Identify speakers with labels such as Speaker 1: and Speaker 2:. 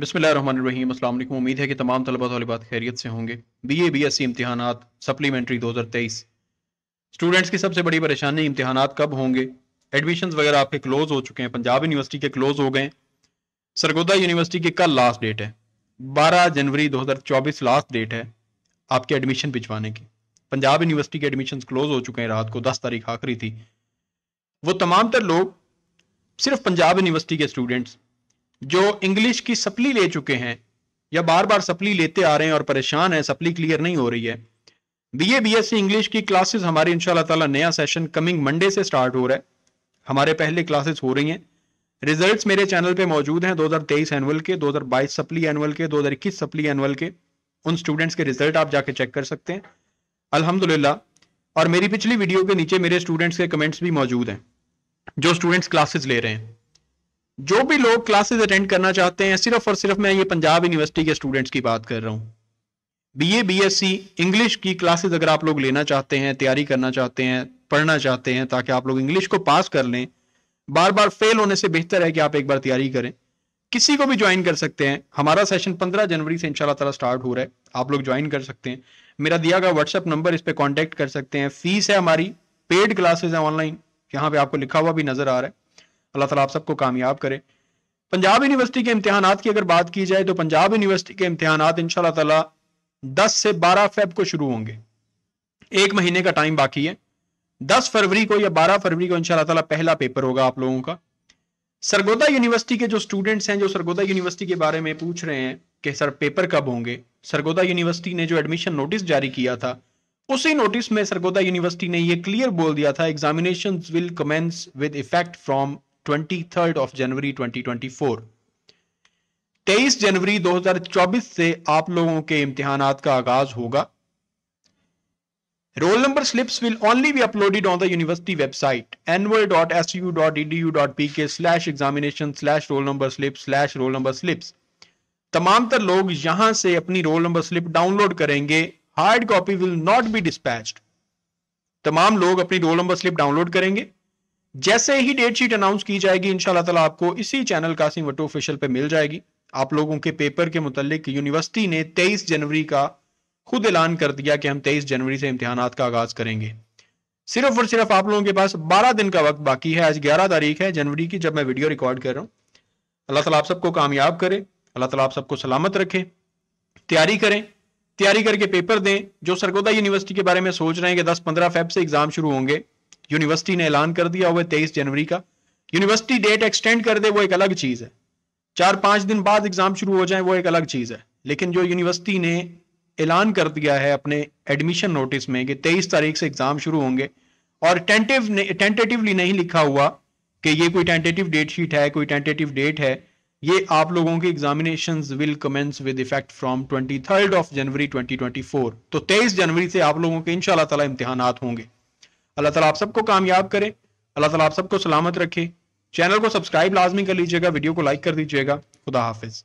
Speaker 1: बिसमीम उम्मीद है कि तमाम तलबा तलबात खैरियत से होंगे B A B S C e इम्तहान सप्लीमेंट्री दो हज़ार तेईस स्टूडेंट्स की सबसे बड़ी परेशानी इम्तहान कब होंगे एडमिशन वगैरह आपके क्लोज़ हो चुके हैं पंजाब यूनिवर्सिटी के क्लोज़ हो गए सरगोदा यूनिवर्सिटी की कल लास्ट डेट है बारह जनवरी दो हज़ार चौबीस लास्ट डेट है आपके एडमिशन भिजवाने की पंजाब यूनिवर्सिटी के एडमिशन क्लोज़ हो चुके हैं रात को दस तारीख आखिरी थी वो तमाम तर लोग सिर्फ पंजाब यूनिवर्सिटी के स्टूडेंट्स जो इंग्लिश की सप्ली ले चुके हैं या बार बार सप्ली लेते आ रहे हैं और परेशान है सप्ली क्लियर नहीं हो रही है B A B S C English की क्लासेस हमारी इंशाल्लाह ताला नया सेशन कमिंग मंडे से स्टार्ट हो रहा है हमारे पहले क्लासेस हो रही हैं रिजल्ट्स मेरे चैनल पे मौजूद हैं 2023 एनुअल के 2022 सप्ली एनुअल के 2021 सप्ली एनुअल के उन स्टूडेंट्स के रिजल्ट आप जाके चेक कर सकते हैं अल्हम्दुलिल्लाह और मेरी पिछली वीडियो के नीचे मेरे स्टूडेंट्स के कमेंट्स भी मौजूद हैं जो स्टूडेंट्स क्लासेस ले रहे हैं जो भी लोग क्लासेस अटेंड करना चाहते हैं सिर्फ और सिर्फ मैं ये पंजाब यूनिवर्सिटी के स्टूडेंट्स की बात कर रहा हूं B A B S C English की क्लासेस अगर आप लोग लेना चाहते हैं तैयारी करना चाहते हैं पढ़ना चाहते हैं ताकि आप लोग इंग्लिश को पास कर लें बार बार फेल होने से बेहतर है कि आप एक बार तैयारी करें किसी को भी ज्वाइन कर सकते हैं हमारा सेशन पंद्रह जनवरी से इंशाल्लाह स्टार्ट हो रहा है आप लोग ज्वाइन कर सकते हैं मेरा दिया गया व्हाट्सएप नंबर इस पर कॉन्टेक्ट कर सकते हैं फीस है हमारी पेड क्लासेज है ऑनलाइन यहाँ पे आपको लिखा हुआ भी नजर आ रहा है अल्लाह तला आप सबको कामयाब करे पंजाब यूनिवर्सिटी के इम्तहान की अगर बात की जाए तो पंजाब यूनिवर्सिटी के इम्तहान इन तला दस से बारह फेब को शुरू होंगे एक महीने का टाइम बाकी है दस फरवरी को या बारह फरवरी को इन तला पहला पेपर होगा आप लोगों का सरगोदा यूनिवर्सिटी के जो स्टूडेंट्स हैं जो सरगोदा यूनिवर्सिटी के बारे में पूछ रहे हैं कि सर पेपर कब होंगे सरगोदा यूनिवर्सिटी ने जो एडमिशन नोटिस जारी किया था उसी नोटिस में सरगोदा यूनिवर्सिटी ने ये क्लियर बोल दिया था examination will commence with effect from 23rd of January 2024. 23 जनवरी 2024 से आप लोगों के इम्तिहान का आगाज होगा roll number slips will only be uploaded on the university website annual dot S U dot E D U dot P K slash examination slash roll number slip slash roll number slips तमाम तर लोग यहां से अपनी roll number slip download करेंगे hard copy will not be dispatch तमाम लोग अपनी रोल नंबर स्लिप डाउनलोड करेंगे जैसे ही डेट शीट अनाउंस की जाएगी इनशाला आपको इसी चैनल कासिम वटो ऑफिशियल पे मिल जाएगी आप लोगों के पेपर के मुतालिक यूनिवर्सिटी ने 23 जनवरी का खुद ऐलान कर दिया कि हम 23 जनवरी से इम्तहान का आगाज करेंगे सिर्फ और सिर्फ आप लोगों के पास 12 दिन का वक्त बाकी है आज 11 तारीख है जनवरी की जब मैं वीडियो रिकॉर्ड कर रहा हूँ अल्लाह तला आप सबको कामयाब करे अल्लाह तला आप सबको सलामत रखे तैयारी करें तैयारी करके पेपर दें जो सरगोदा यूनिवर्सिटी के बारे में सोच रहे हैं कि दस पंद्रह फेब से एग्जाम शुरू होंगे यूनिवर्सिटी ने ऐलान कर दिया हुआ तेईस जनवरी का यूनिवर्सिटी डेट एक्सटेंड कर दे वो एक अलग चीज़ है चार पांच दिन बाद एग्ज़ाम शुरू हो जाए वो एक अलग चीज़ है लेकिन जो यूनिवर्सिटी ने ऐलान कर दिया है अपने एडमिशन नोटिस में कि तेईस तारीख से एग्ज़ाम शुरू होंगे और टेंटिव ने टेंटेटिवली नहीं लिखा हुआ कि ये कोई टेंटेटिव डेट शीट है कोई टेंटेटिव डेट है ये आप लोगों की examination will commence with effect from twenty third of January twenty twenty four तो तेईस जनवरी से आप लोगों के इनशाला ताला इम्तहान होंगे अल्लाह ताला आप सबको कामयाब करे अल्लाह ताला आप सबको सलामत रखे चैनल को सब्सक्राइब लाजमी कर लीजिएगा वीडियो को लाइक कर दीजिएगा खुदा हाफिज़